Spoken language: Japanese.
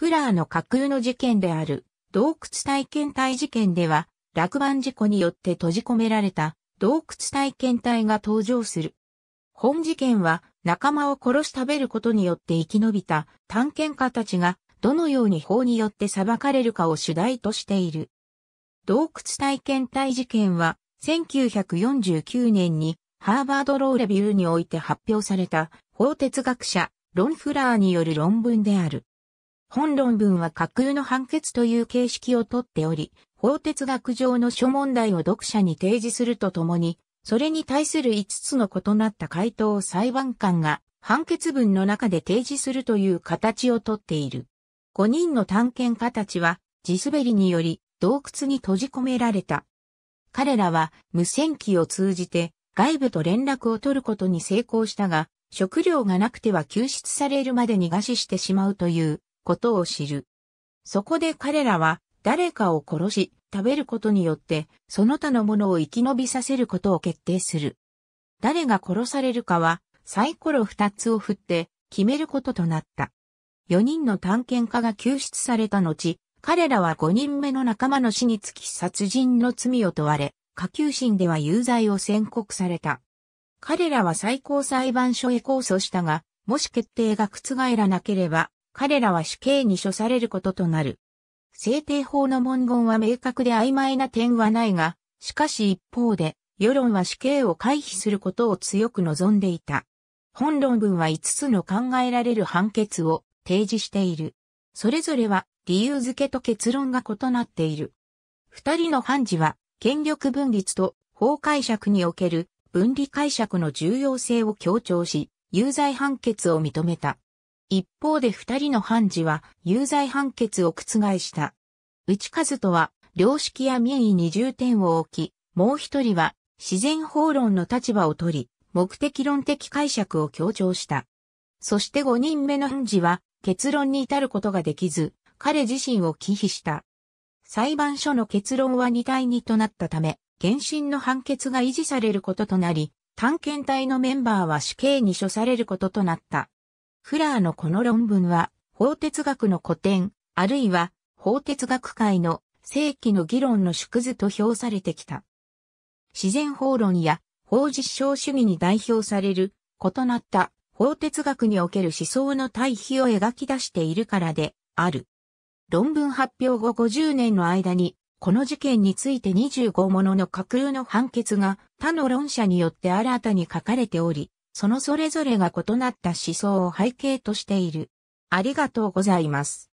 フラーの架空の事件である、洞窟体験隊事件では、落盤事故によって閉じ込められた洞窟体験隊が登場する。本事件は仲間を殺し食べることによって生き延びた探検家たちがどのように法によって裁かれるかを主題としている。洞窟体験隊事件は1949年にハーバードローレビューにおいて発表された法哲学者ロン・フラーによる論文である。本論文は架空の判決という形式をとっており、法哲学上の諸問題を読者に提示するとともに、それに対する5つの異なった回答を裁判官が判決文の中で提示するという形をとっている。5人の探検家たちは地滑りにより洞窟に閉じ込められた。彼らは無線機を通じて外部と連絡を取ることに成功したが、食料がなくては救出されるまでに餓死してしまうということを知る。そこで彼らは誰かを殺し、食べることによって、その他のものを生き延びさせることを決定する。誰が殺されるかは、サイコロ二つを振って、決めることとなった。4人の探検家が救出された後、彼らは5人目の仲間の死につき殺人の罪を問われ、下級審では有罪を宣告された。彼らは最高裁判所へ控訴したが、もし決定が覆らなければ、彼らは死刑に処されることとなる。制定法の文言は明確で曖昧な点はないが、しかし一方で、世論は死刑を回避することを強く望んでいた。本論文は5つの考えられる判決を提示している。それぞれは理由付けと結論が異なっている。二人の判事は権力分立と法解釈における分離解釈の重要性を強調し、有罪判決を認めた。一方で二人の判事は有罪判決を覆した。内和人は良識や民意に重点を置き、もう一人は自然法論の立場を取り、目的論的解釈を強調した。そして五人目の判事は結論に至ることができず、彼自身を忌避した。裁判所の結論は二対二となったため、原審の判決が維持されることとなり、探検隊のメンバーは死刑に処されることとなった。フラーのこの論文は、法哲学の古典、あるいは法哲学界の正規の議論の縮図と評されてきた。自然法論や法実証主義に代表される異なった法哲学における思想の対比を描き出しているからである。論文発表後50年の間に、この事件について25ものの架空の判決が他の論者によって新たに書かれており、そのそれぞれが異なった思想を背景としている。ありがとうございます。